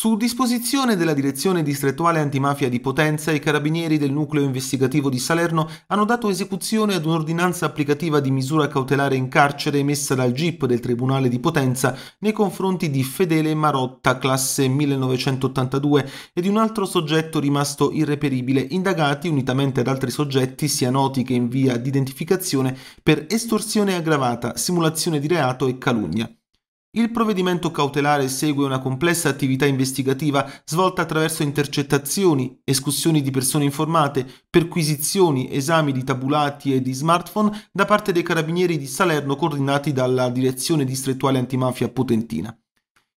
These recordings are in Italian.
Su disposizione della Direzione Distrettuale Antimafia di Potenza, i carabinieri del nucleo investigativo di Salerno hanno dato esecuzione ad un'ordinanza applicativa di misura cautelare in carcere emessa dal GIP del Tribunale di Potenza nei confronti di Fedele Marotta, classe 1982, e di un altro soggetto rimasto irreperibile, indagati unitamente ad altri soggetti sia noti che in via di identificazione per estorsione aggravata, simulazione di reato e calunnia. Il provvedimento cautelare segue una complessa attività investigativa svolta attraverso intercettazioni, escussioni di persone informate, perquisizioni, esami di tabulati e di smartphone da parte dei carabinieri di Salerno coordinati dalla Direzione Distrettuale Antimafia Potentina.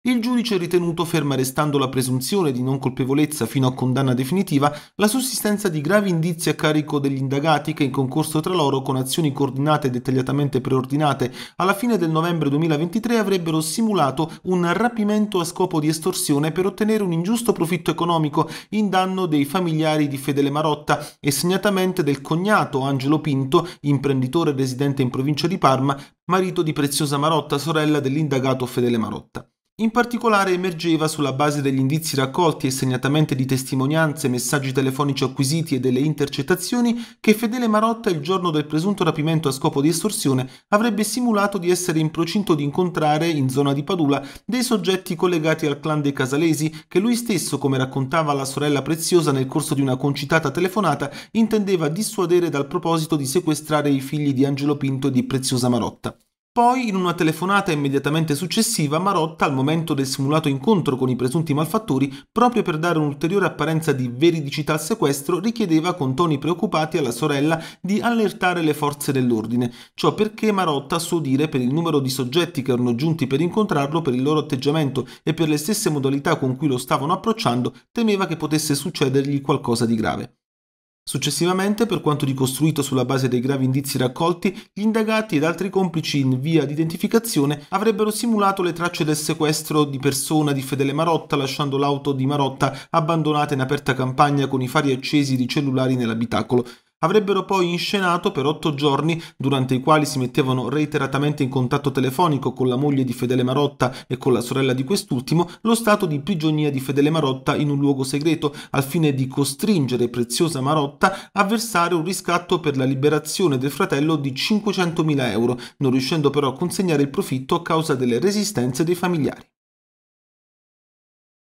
Il giudice ha ritenuto, ferma restando la presunzione di non colpevolezza fino a condanna definitiva, la sussistenza di gravi indizi a carico degli indagati che in concorso tra loro con azioni coordinate e dettagliatamente preordinate alla fine del novembre 2023 avrebbero simulato un rapimento a scopo di estorsione per ottenere un ingiusto profitto economico in danno dei familiari di Fedele Marotta e segnatamente del cognato Angelo Pinto, imprenditore residente in provincia di Parma, marito di Preziosa Marotta, sorella dell'indagato Fedele Marotta. In particolare emergeva, sulla base degli indizi raccolti e segnatamente di testimonianze, messaggi telefonici acquisiti e delle intercettazioni, che Fedele Marotta il giorno del presunto rapimento a scopo di estorsione avrebbe simulato di essere in procinto di incontrare, in zona di Padula, dei soggetti collegati al clan dei Casalesi che lui stesso, come raccontava la sorella Preziosa nel corso di una concitata telefonata, intendeva dissuadere dal proposito di sequestrare i figli di Angelo Pinto e di Preziosa Marotta. Poi, in una telefonata immediatamente successiva, Marotta, al momento del simulato incontro con i presunti malfattori, proprio per dare un'ulteriore apparenza di veridicità al sequestro, richiedeva con toni preoccupati alla sorella di allertare le forze dell'ordine. Ciò perché Marotta, a suo dire, per il numero di soggetti che erano giunti per incontrarlo, per il loro atteggiamento e per le stesse modalità con cui lo stavano approcciando, temeva che potesse succedergli qualcosa di grave. Successivamente, per quanto ricostruito sulla base dei gravi indizi raccolti, gli indagati ed altri complici in via di identificazione avrebbero simulato le tracce del sequestro di persona di Fedele Marotta lasciando l'auto di Marotta abbandonata in aperta campagna con i fari accesi di cellulari nell'abitacolo. Avrebbero poi inscenato per otto giorni, durante i quali si mettevano reiteratamente in contatto telefonico con la moglie di Fedele Marotta e con la sorella di quest'ultimo, lo stato di prigionia di Fedele Marotta in un luogo segreto, al fine di costringere Preziosa Marotta a versare un riscatto per la liberazione del fratello di 500.000 euro, non riuscendo però a consegnare il profitto a causa delle resistenze dei familiari.